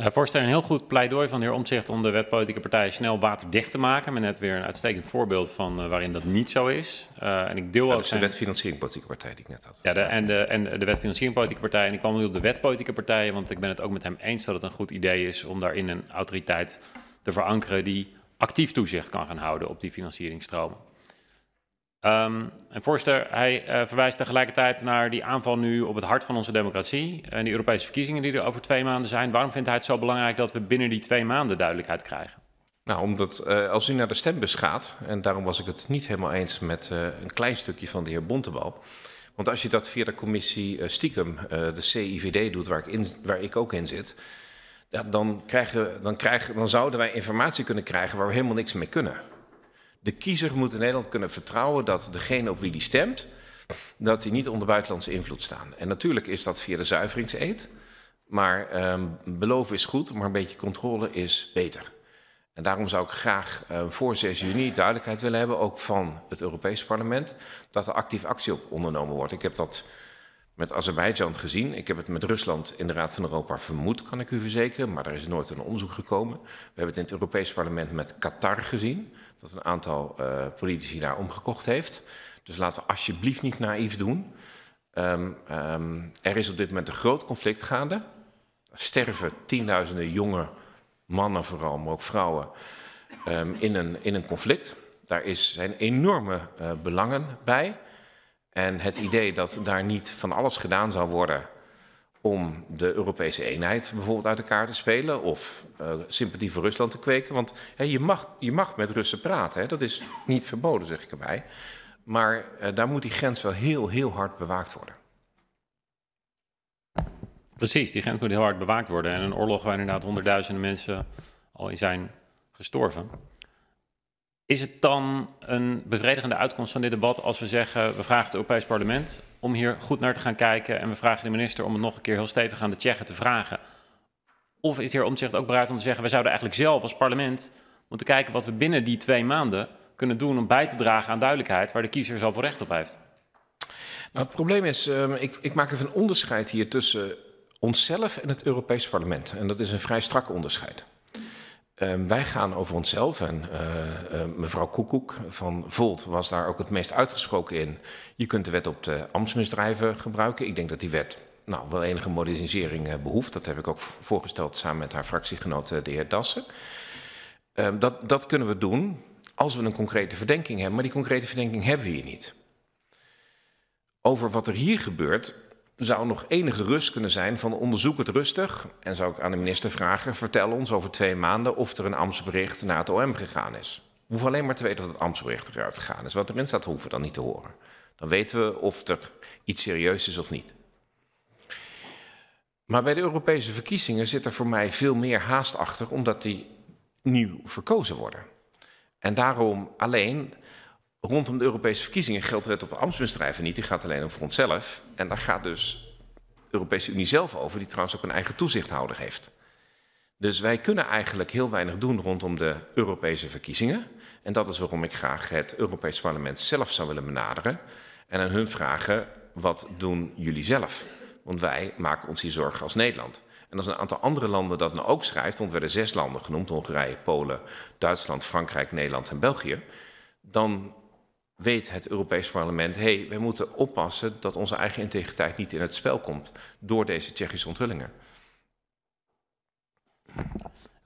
Eh, voorstel een heel goed pleidooi van de heer Omtzigt om de wetpolitieke partijen snel waterdicht te maken. Maar net weer een uitstekend voorbeeld van eh, waarin dat niet zo is. Uh, en ik deel de wetfinancieringpolitieke partij die ik net had. Ja, de, en, de, en de wetfinancieringpolitieke partij. En ik kwam nu op de wetpolitieke partijen, want ik ben het ook met hem eens dat het een goed idee is om daarin een autoriteit te verankeren die actief toezicht kan gaan houden op die financieringstromen. Um, en voorzitter, hij uh, verwijst tegelijkertijd naar die aanval nu op het hart van onze democratie en die Europese verkiezingen die er over twee maanden zijn. Waarom vindt hij het zo belangrijk dat we binnen die twee maanden duidelijkheid krijgen? Nou, omdat uh, als u naar de stembus gaat, en daarom was ik het niet helemaal eens met uh, een klein stukje van de heer Bontebal. Want als je dat via de commissie stiekem, de CIVD, doet, waar ik, in, waar ik ook in zit, ja, dan, krijgen, dan, krijgen, dan zouden wij informatie kunnen krijgen waar we helemaal niks mee kunnen. De kiezer moet in Nederland kunnen vertrouwen dat degene op wie die stemt, dat die niet onder buitenlandse invloed staan. En natuurlijk is dat via de zuiveringseed. Maar ehm, beloven is goed, maar een beetje controle is beter. En daarom zou ik graag ehm, voor 6 juni duidelijkheid willen hebben, ook van het Europese parlement, dat er actief actie op ondernomen wordt. Ik heb dat met Azerbeidzjan gezien. Ik heb het met Rusland in de Raad van Europa vermoed, kan ik u verzekeren, maar er is nooit een onderzoek gekomen. We hebben het in het Europees Parlement met Qatar gezien, dat een aantal eh, politici daar omgekocht heeft. Dus laten we alsjeblieft niet naïef doen. Ehm, ehm, er is op dit moment een groot conflict gaande. Er sterven tienduizenden jonge mannen vooral, maar ook vrouwen, ehm, in, een, in een conflict. Daar is, zijn enorme eh, belangen bij. En het idee dat daar niet van alles gedaan zou worden om de Europese eenheid bijvoorbeeld uit elkaar te spelen of eh, sympathie voor Rusland te kweken. Want je, mag, je mag met Russen praten, hè. dat is niet verboden, zeg ik erbij. Maar eh, daar moet die grens wel heel, heel hard bewaakt worden. Precies, die grens moet heel hard bewaakt worden. En een oorlog waar inderdaad honderdduizenden mensen al in zijn gestorven. Is het dan een bevredigende uitkomst van dit debat als we zeggen we vragen het Europees Parlement om hier goed naar te gaan kijken en we vragen de minister om het nog een keer heel stevig aan de Tsjechen te vragen? Of is de heer Omtzigt ook bereid om te zeggen we zouden eigenlijk zelf als parlement moeten kijken wat we binnen die twee maanden kunnen doen om bij te dragen aan duidelijkheid waar de kiezer zoveel recht op heeft? Nou, het probleem is, ehm, ik, ik maak even een onderscheid hier tussen onszelf en het Europees Parlement. En dat is een vrij strak onderscheid. Um, wij gaan over onszelf en uh, uh, mevrouw Koekoek van Volt was daar ook het meest uitgesproken in. Je kunt de wet op de ambtsmisdrijven gebruiken. Ik denk dat die wet nou, wel enige modernisering eh, behoeft. Dat heb ik ook voorgesteld samen met haar fractiegenoot de heer Dassen. Um, dat, dat kunnen we doen als we een concrete verdenking hebben, maar die concrete verdenking hebben we hier niet. Over wat er hier gebeurt, zou nog enige rust kunnen zijn van onderzoek het rustig. En zou ik aan de minister vragen, vertel ons over twee maanden of er een ambtsbericht naar het OM gegaan is. We hoeven alleen maar te weten of het ambtsbericht eruit gegaan is. Wat erin staat hoeven we dan niet te horen. Dan weten we of er iets serieus is of niet. Maar bij de Europese verkiezingen zit er voor mij veel meer haast achter, omdat die nieuw verkozen worden. En daarom alleen rondom de Europese verkiezingen geldt de wet op ambtsmisdrijven niet. Die gaat alleen over onszelf. En daar gaat dus de Europese Unie zelf over, die trouwens ook een eigen toezichthouder heeft. Dus wij kunnen eigenlijk heel weinig doen rondom de Europese verkiezingen. En dat is waarom ik graag het Europees Parlement zelf zou willen benaderen. En aan hun vragen, wat doen jullie zelf? Want wij maken ons hier zorgen als Nederland. En als een aantal andere landen dat nou ook schrijft, want werden zes landen genoemd, Hongarije, Polen, Duitsland, Frankrijk, Nederland en België, dan weet het Europees Parlement, hé, hey, wij moeten oppassen dat onze eigen integriteit niet in het spel komt door deze Tsjechische onthullingen.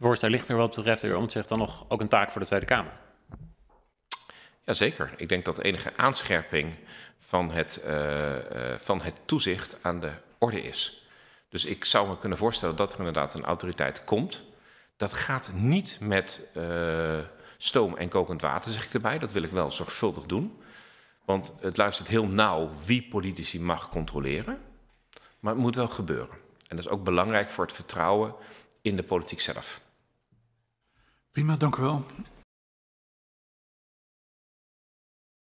Voorstel, ligt er wat betreft de zich dan nog ook een taak voor de Tweede Kamer? Jazeker. Ik denk dat enige aanscherping van het, eh, eh, van het toezicht aan de orde is. Dus ik zou me kunnen voorstellen dat er inderdaad een autoriteit komt. Dat gaat niet met eh, stoom en kokend water, zeg ik erbij. Dat wil ik wel zorgvuldig doen. Want het luistert heel nauw wie politici mag controleren. Maar het moet wel gebeuren. En dat is ook belangrijk voor het vertrouwen in de politiek zelf. Prima, dank u wel.